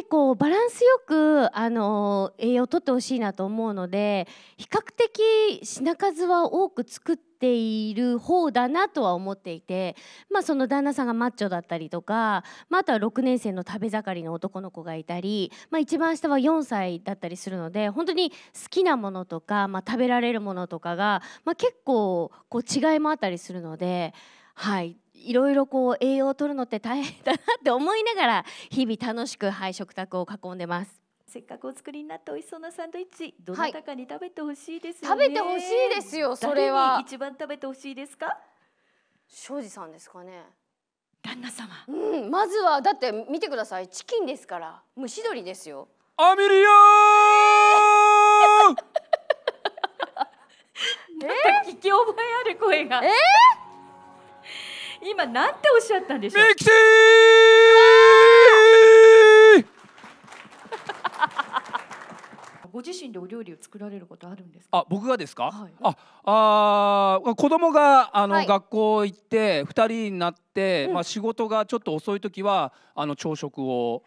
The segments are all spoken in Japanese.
りこうバランスよくあの栄養をとってほしいなと思うので比較的品数は多く作っている方だなとは思っていて、まあ、その旦那さんがマッチョだったりとか、まあ、あとは6年生の食べ盛りの男の子がいたり、まあ、一番下は4歳だったりするので本当に好きなものとか、まあ、食べられるものとかが、まあ、結構こう違いもあったりするので。はいいろいろこう栄養を取るのって大変だなって思いながら日々楽しく、はい、食卓を囲んでます。せっかくお作りになって美味しそうなサンドイッチ、どなたかに食べてほしいですよ、ねはい、食べてほしいですよ。それは。一番食べてほしいですか。庄司さんですかね。旦那様。うん、まずはだって見てください。チキンですから、蒸し鶏ですよ。アミリアえー、聞き覚えある声が。えー今なんておっしゃったんでしょうミキティご自身でお料理を作られることあるんですあ、僕がですか。はい、あ、あ子供があの、はい、学校行って二人になって、うん、まあ仕事がちょっと遅い時はあの朝食を。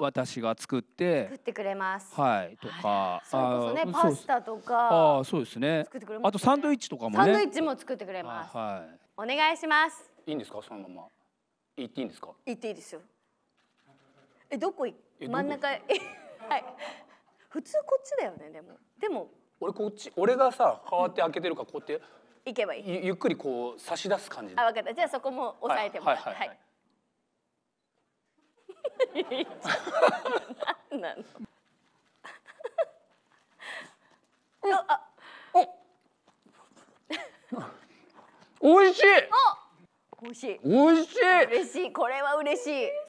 私が作って作ってくれますはいとかそうですねパスタとかあそうですね、作ってくね、あとサンドイッチとかも、ね、サンドイッチも作ってくれますはいお願いしますいいんですかそのまま行っていいんですか行っていいですよえどこい真ん中 はい普通こっちだよねでもでも俺こっち俺がさ変わって開けてるからこうやって行けばいいゆゆっくりこう差し出す感じあ分かったじゃあそこも押さえてもらってはい、はいはいはい何 なのあお 美味しい美味しい。美味しい。嬉しい。これは嬉しい。